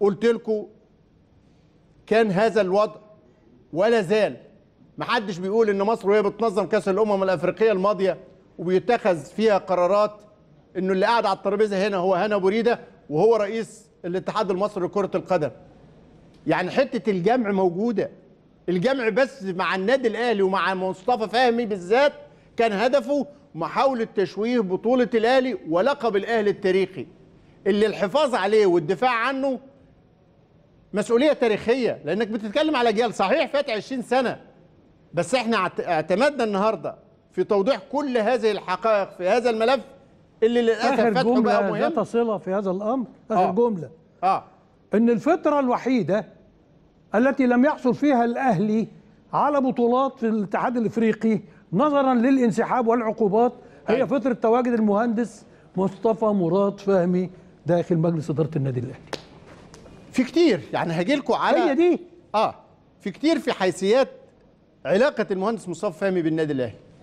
قلت لكم كان هذا الوضع ولا زال محدش بيقول ان مصر وهي بتنظم كاس الامم الافريقيه الماضيه وبيتخذ فيها قرارات انه اللي قاعد على الترابيزه هنا هو هنا بريده وهو رئيس الاتحاد المصري لكره القدم يعني حته الجمع موجوده الجمع بس مع النادي الاهلي ومع مصطفى فهمي بالذات كان هدفه محاوله تشويه بطوله الاهلي ولقب الاهلي التاريخي اللي الحفاظ عليه والدفاع عنه مسؤوليه تاريخيه لانك بتتكلم على جيل صحيح فات 20 سنه بس احنا اعتمدنا النهارده في توضيح كل هذه الحقائق في هذا الملف اللي للاسف آخر فتحه بقى مهم ذات صله في هذا الامر اخر آه. جمله اه ان الفتره الوحيده التي لم يحصل فيها الاهلي على بطولات في الاتحاد الافريقي نظرا للانسحاب والعقوبات هي أي. أيوة. فتره تواجد المهندس مصطفى مراد فهمي داخل مجلس اداره النادي الاهلي في كتير يعني هاجي لكم على هي دي اه في كتير في حيثيات علاقه المهندس مصطفى فهمي بالنادي الاهلي